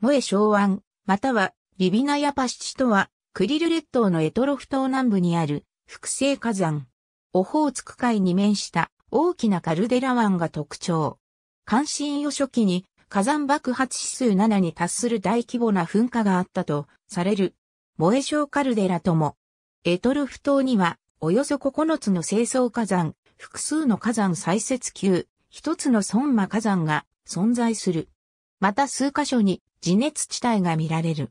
萌え昭湾、またはリビナヤパシチとは、クリル列島のエトロフ島南部にある、複製火山。オホーツク海に面した大きなカルデラ湾が特徴。関心予初期に火山爆発指数7に達する大規模な噴火があったとされる、萌え小カルデラとも、エトロフ島にはおよそ9つの清掃火山、複数の火山採雪級、一つの孫魔火山が存在する。また数箇所に地熱地帯が見られる。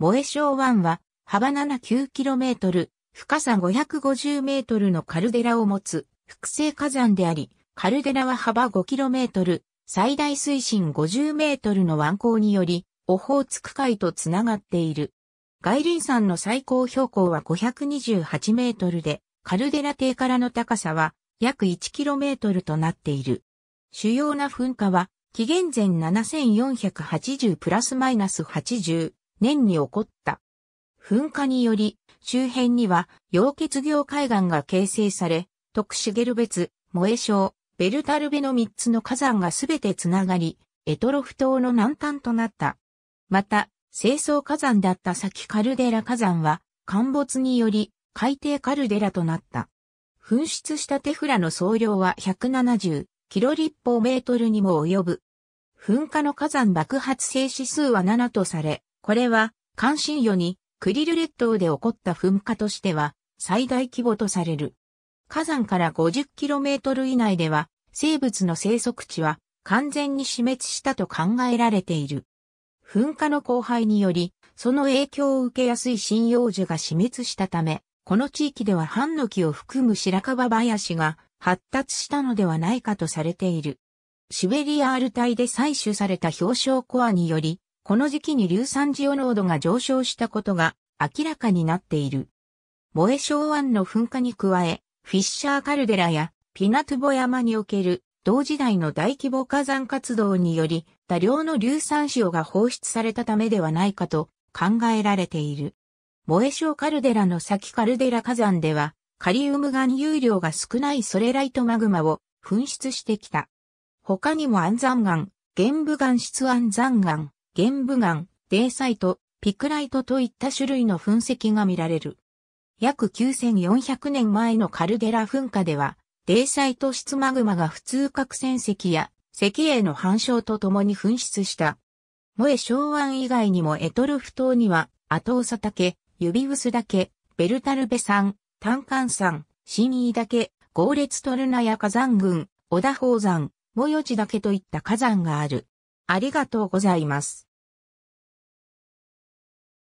燃え小湾は幅 79km、深さ 550m のカルデラを持つ複製火山であり、カルデラは幅 5km、最大水深 50m の湾口により、オホーツク海とつながっている。外輪山の最高標高は528メートルで、カルデラ底からの高さは約1キロメートルとなっている。主要な噴火は紀元前7480プラスマイナス80年に起こった。噴火により、周辺には溶血業海岸が形成され、徳ル別、萌え省、ベルタルベの3つの火山がすべてつながり、エトロフ島の南端となった。また、清掃火山だった先カルデラ火山は、陥没により、海底カルデラとなった。噴出したテフラの総量は170キロ立方メートルにも及ぶ。噴火の火山爆発性指数は7とされ、これは、関心よに、クリル列島で起こった噴火としては、最大規模とされる。火山から 50km 以内では、生物の生息地は完全に死滅したと考えられている。噴火の荒廃により、その影響を受けやすい針葉樹が死滅したため、この地域ではハンノキを含む白樺林が発達したのではないかとされている。シベリアアルタイで採取された氷床コアにより、この時期に硫酸ジオ濃度が上昇したことが明らかになっている。燃え小湾の噴火に加え、フィッシャーカルデラやピナトゥボ山における同時代の大規模火山活動により多量の硫酸塩が放出されたためではないかと考えられている。燃え小カルデラの先カルデラ火山ではカリウム含有量が少ないソレライトマグマを噴出してきた。他にも安山岩、玄武岩質安山岩、玄武岩、デーサイト、ピクライトといった種類の噴石が見られる。約9400年前のカルデラ噴火では、デーサイト質マグマが普通核戦石や石英の反射とともに噴出した。萌え昭湾以外にもエトルフ島には、アトウサ竹、指薄竹、ベルタルベ山、タンカン山、シ新飯岳、ゴーレツトルナヤ火山群、小田宝山、もよちだけといった火山がある。ありがとうございます。